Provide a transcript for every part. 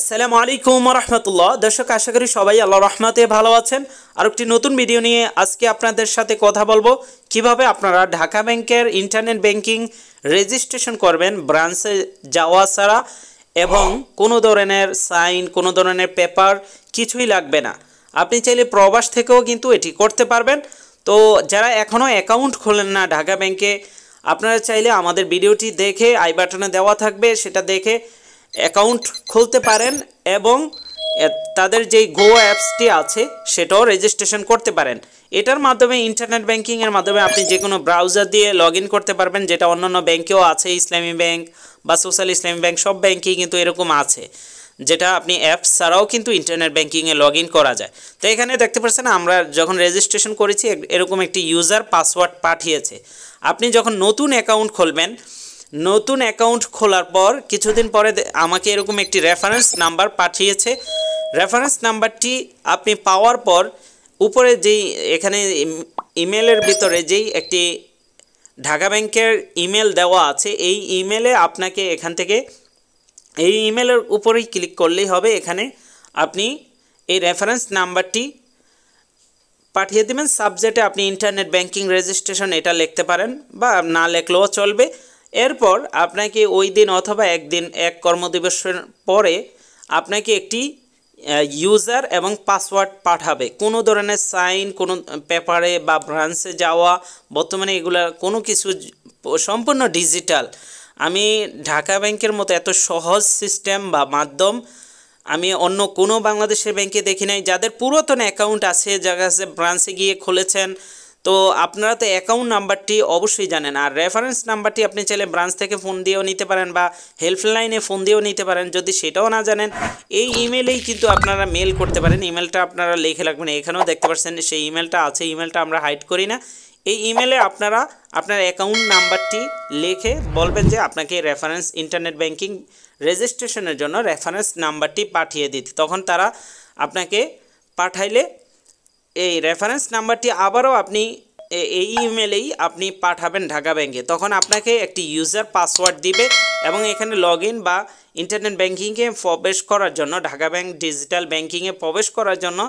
আসসালামু আলাইকুম রহমতুল্লাহ দর্শক আশা করি সবাই আল্লাহ রহমতে ভালো আছেন আর একটি নতুন ভিডিও নিয়ে আজকে আপনাদের সাথে কথা বলবো কিভাবে আপনারা ঢাকা ব্যাংকের ইন্টারনেট ব্যাংকিং রেজিস্ট্রেশন করবেন ব্রাঞ্চে যাওয়া ছাড়া এবং কোনো ধরনের সাইন কোনো ধরনের পেপার কিছুই লাগবে না আপনি চাইলে প্রবাস থেকেও কিন্তু এটি করতে পারবেন তো যারা এখনও অ্যাকাউন্ট খোলেন না ঢাকা ব্যাংকে আপনারা চাইলে আমাদের ভিডিওটি দেখে আই বাটনে দেওয়া থাকবে সেটা দেখে অ্যাকাউন্ট খুলতে পারেন এবং তাদের যেই গো অ্যাপসটি আছে সেটাও রেজিস্ট্রেশন করতে পারেন এটার মাধ্যমে ইন্টারনেট ব্যাঙ্কিংয়ের মাধ্যমে আপনি যে কোনো ব্রাউজার দিয়ে লগ করতে পারবেন যেটা অন্যান্য ব্যাঙ্কেও আছে ইসলামী ব্যাংক বা সোশ্যাল ইসলামী ব্যাংক সব ব্যাঙ্কেই কিন্তু এরকম আছে যেটা আপনি অ্যাপস ছাড়াও কিন্তু ইন্টারনেট ব্যাঙ্কিংয়ে লগ করা যায় তো এখানে দেখতে পাচ্ছেন আমরা যখন রেজিস্ট্রেশন করেছি এরকম একটি ইউজার পাসওয়ার্ড পাঠিয়েছে আপনি যখন নতুন অ্যাকাউন্ট খুলবেন নতুন অ্যাকাউন্ট খোলার পর কিছুদিন পরে আমাকে এরকম একটি রেফারেন্স নাম্বার পাঠিয়েছে রেফারেন্স নাম্বারটি আপনি পাওয়ার পর উপরে যেই এখানে ইমেলের ভিতরে যেই একটি ঢাকা ব্যাংকের ইমেল দেওয়া আছে এই ইমেলে আপনাকে এখান থেকে এই ইমেলের উপরেই ক্লিক করলেই হবে এখানে আপনি এই রেফারেন্স নাম্বারটি পাঠিয়ে দেবেন সাবজেক্টে আপনি ইন্টারনেট ব্যাংকিং রেজিস্ট্রেশন এটা লিখতে পারেন বা না লেখলেও চলবে এরপর আপনাকে ওই দিন অথবা একদিন এক কর্মদিবসের পরে আপনাকে একটি ইউজার এবং পাসওয়ার্ড পাঠাবে কোনো ধরনের সাইন কোনো পেপারে বা ব্রাঞ্চে যাওয়া বর্তমানে এগুলা কোনো কিছু সম্পূর্ণ ডিজিটাল আমি ঢাকা ব্যাংকের মতো এত সহজ সিস্টেম বা মাধ্যম আমি অন্য কোনো বাংলাদেশের ব্যাংকে দেখি নাই যাদের পুরাতন অ্যাকাউন্ট আছে যারা ব্রাঞ্চে গিয়ে খুলেছেন তো আপনারা তো অ্যাকাউন্ট নাম্বারটি অবশ্যই জানেন আর রেফারেন্স নাম্বারটি আপনি চাইলে ব্রাঞ্চ থেকে ফোন দিয়েও নিতে পারেন বা হেল্পলাইনে ফোন দিয়েও নিতে পারেন যদি সেটাও না জানেন এই ইমেলেই কিন্তু আপনারা মেল করতে পারেন ইমেলটা আপনারা লিখে রাখবেন এখানেও দেখতে পাচ্ছেন সেই ইমেলটা আছে ইমেলটা আমরা হাইড করি না এই ইমেলে আপনারা আপনার অ্যাকাউন্ট নাম্বারটি লিখে বলবেন যে আপনাকে রেফারেন্স ইন্টারনেট ব্যাংকিং রেজিস্ট্রেশনের জন্য রেফারেন্স নাম্বারটি পাঠিয়ে দিতে তখন তারা আপনাকে পাঠাইলে এই রেফারেন্স নাম্বারটি আবারও আপনি এই ইমেলেই আপনি পাঠাবেন ঢাকা ব্যাংকে তখন আপনাকে একটি ইউজার পাসওয়ার্ড দিবে এবং এখানে লগ বা ইন্টারনেট ব্যাঙ্কিংয়ে প্রবেশ করার জন্য ঢাকা ব্যাংক ডিজিটাল ব্যাঙ্কিংয়ে প্রবেশ করার জন্য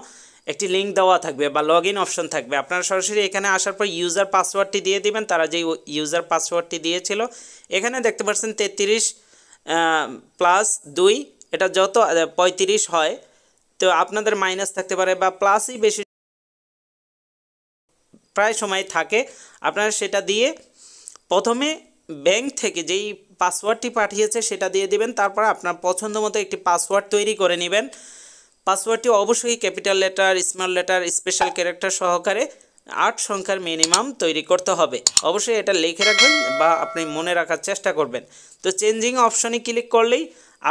একটি লিঙ্ক দেওয়া থাকবে বা লগ ইন অপশন থাকবে আপনারা সরাসরি এখানে আসার পর ইউজার পাসওয়ার্ডটি দিয়ে দিবেন তারা যে ইউজার পাসওয়ার্ডটি দিয়েছিল এখানে দেখতে পাচ্ছেন তেত্রিশ প্লাস দুই এটা যত পঁয়ত্রিশ হয় তো আপনাদের মাইনাস থাকতে পারে বা প্লাসই বেশি প্রায় সময় থাকে আপনারা সেটা দিয়ে প্রথমে ব্যাংক থেকে যেই পাসওয়ার্ডটি পাঠিয়েছে সেটা দিয়ে দিবেন তারপর আপনার পছন্দ মতো একটি পাসওয়ার্ড তৈরি করে নেবেন পাসওয়ার্ডটি অবশ্যই capital letter small letter special character সহকারে আট সংখ্যার মিনিমাম তৈরি করতে হবে অবশ্যই এটা লিখে রাখবেন বা আপনি মনে রাখার চেষ্টা করবেন তো চেঞ্জিং অপশনে ক্লিক করলেই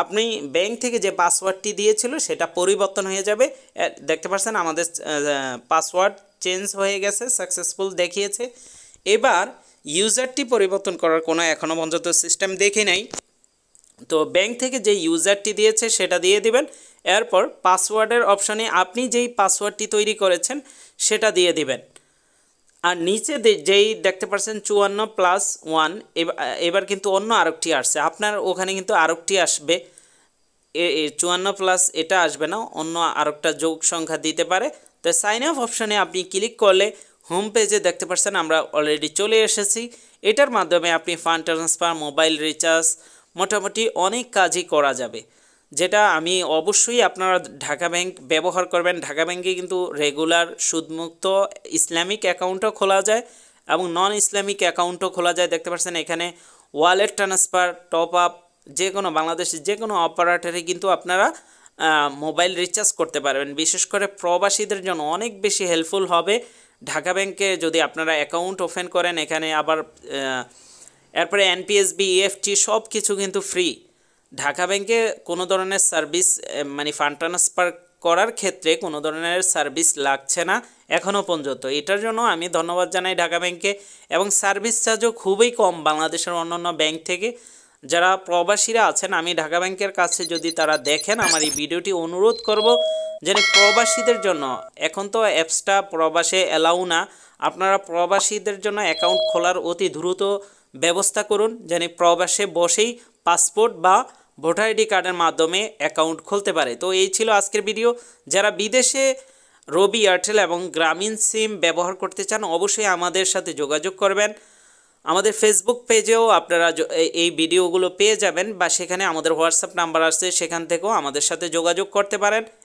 আপনি ব্যাংক থেকে যে পাসওয়ার্ডটি দিয়েছিল সেটা পরিবর্তন হয়ে যাবে দেখতে পাচ্ছেন আমাদের পাসওয়ার্ড চেঞ্জ হয়ে গেছে সাকসেসফুল দেখিয়েছে এবার ইউজারটি পরিবর্তন করার কোনো এখনও পর্যন্ত সিস্টেম দেখি নাই তো ব্যাংক থেকে যে ইউজারটি দিয়েছে সেটা দিয়ে দিবেন এরপর পাসওয়ার্ডের অপশনে আপনি যেই পাসওয়ার্ডটি তৈরি করেছেন সেটা দিয়ে দিবেন আর নিচে যেই দেখতে পাচ্ছেন চুয়ান্ন প্লাস ওয়ান এবার কিন্তু অন্য আরকটি আসছে আপনার ওখানে কিন্তু আরকটি আসবে চুয়ান্ন প্লাস এটা আসবে না অন্য আরেকটা যোগ সংখ্যা দিতে পারে তো সাইন আপ অপশানে আপনি ক্লিক করলে হোম পেজে দেখতে পাচ্ছেন আমরা অলরেডি চলে এসেছি এটার মাধ্যমে আপনি ফান্ড ট্রান্সফার মোবাইল রিচার্জ মোটামুটি অনেক কাজই করা যাবে যেটা আমি অবশ্যই আপনারা ঢাকা ব্যাংক ব্যবহার করবেন ঢাকা ব্যাংকে কিন্তু রেগুলার সুদমুক্ত ইসলামিক অ্যাকাউন্টও খোলা যায় এবং নন ইসলামিক অ্যাকাউন্টও খোলা যায় দেখতে পাচ্ছেন এখানে ওয়ালেট ট্রান্সফার টপ আপ যে কোনো বাংলাদেশের যে কোনো অপারেটারে কিন্তু আপনারা মোবাইল রিচার্জ করতে পারবেন বিশেষ করে প্রবাসীদের জন্য অনেক বেশি হেল্পফুল হবে ঢাকা ব্যাংকে যদি আপনারা অ্যাকাউন্ট ওপেন করেন এখানে আবার এরপরে এনপিএসবি ইএফটি e সব কিছু কিন্তু ফ্রি ঢাকা ব্যাংকে কোনো ধরনের সার্ভিস মানে ফান্ড ট্রান্সফার করার ক্ষেত্রে কোনো ধরনের সার্ভিস লাগছে না এখনও পর্যন্ত এটার জন্য আমি ধন্যবাদ জানাই ঢাকা ব্যাংকে এবং সার্ভিস চার্জও খুবই কম বাংলাদেশের অন্যান্য ব্যাংক থেকে যারা প্রবাসীরা আছেন আমি ঢাকা ব্যাংকের কাছে যদি তারা দেখেন আমার এই ভিডিওটি অনুরোধ করব যেন প্রবাসীদের জন্য এখন তো অ্যাপসটা প্রবাসে অ্যালাউ না আপনারা প্রবাসীদের জন্য অ্যাকাউন্ট খোলার অতি দ্রুত ব্যবস্থা করুন যেন প্রবাসে বসেই পাসপোর্ট বা ভোটার আইডি কার্ডের মাধ্যমে অ্যাকাউন্ট খুলতে পারে তো এই ছিল আজকের ভিডিও যারা বিদেশে রবি এয়ারটেল এবং গ্রামীণ সিম ব্যবহার করতে চান অবশ্যই আমাদের সাথে যোগাযোগ করবেন আমাদের ফেসবুক পেজেও আপনারা এই ভিডিওগুলো পেয়ে যাবেন বা সেখানে আমাদের হোয়াটসঅ্যাপ নাম্বার আছে সেখান থেকেও আমাদের সাথে যোগাযোগ করতে পারেন